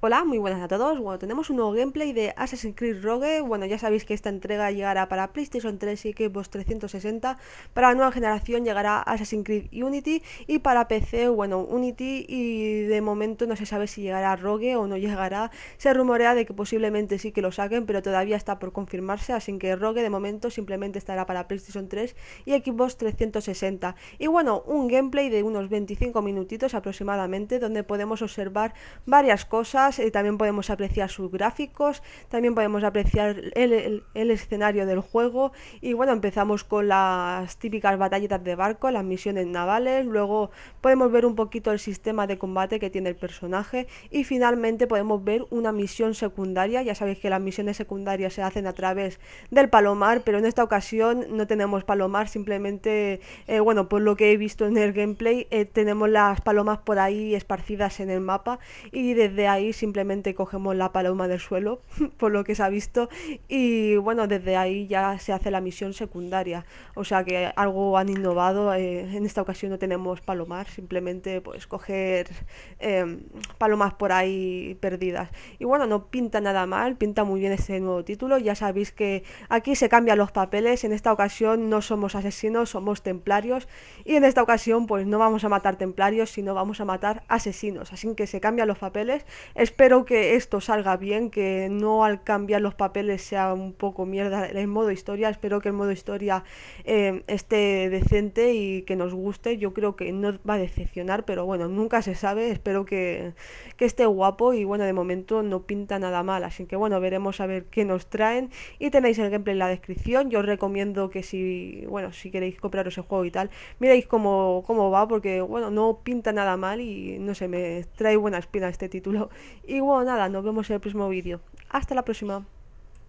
Hola, muy buenas a todos. Bueno, tenemos un nuevo gameplay de Assassin's Creed Rogue. Bueno, ya sabéis que esta entrega llegará para PlayStation 3 y Xbox 360. Para la nueva generación llegará Assassin's Creed Unity y para PC, bueno, Unity y de momento no se sabe si llegará Rogue o no llegará. Se rumorea de que posiblemente sí que lo saquen, pero todavía está por confirmarse, así que Rogue de momento simplemente estará para PlayStation 3 y Xbox 360. Y bueno, un gameplay de unos 25 minutitos aproximadamente donde podemos observar varias cosas eh, también podemos apreciar sus gráficos, también podemos apreciar el, escenario del juego y bueno, empezamos con las típicas batallitas de barco, las misiones navales, luego podemos ver un poquito el sistema de combate que tiene el personaje y finalmente podemos ver una misión secundaria, ya sabéis que las misiones secundarias se hacen a través del palomar, pero en esta ocasión no tenemos palomar, simplemente, eh, bueno, por lo que he visto en el gameplay, eh, tenemos las palomas por ahí esparcidas en el mapa y desde ahí simplemente cogemos la paloma del suelo, por lo que se ha visto, y bueno, desde ahí ya se hace la misión secundaria. O sea que algo han innovado, eh, en esta ocasión no tenemos palomar, simplemente pues coger em, palomas por ahí perdidas. Y bueno, no pinta nada mal, pinta muy bien este nuevo título, ya sabéis que aquí se cambian los papeles, en esta ocasión no somos asesinos, somos templarios, y en esta ocasión pues no vamos a matar templarios, sino vamos a matar asesinos, así que se cambian los papeles. Es Espero que esto salga bien, que no al cambiar los papeles sea un poco mierda el modo historia. Espero que el modo historia eh, esté decente y que nos guste. Yo creo que no va a decepcionar, pero bueno, nunca se sabe. Espero que, que esté guapo y bueno, de momento no pinta nada mal. Así que bueno, veremos a ver qué nos traen. Y tenéis el gameplay en la descripción. Yo os recomiendo que si, bueno, si queréis compraros el juego y tal, miréis cómo, cómo va porque bueno, no pinta nada mal y no sé, me trae buena espina este título. Y bueno, nada, nos vemos en el próximo vídeo. Hasta la próxima.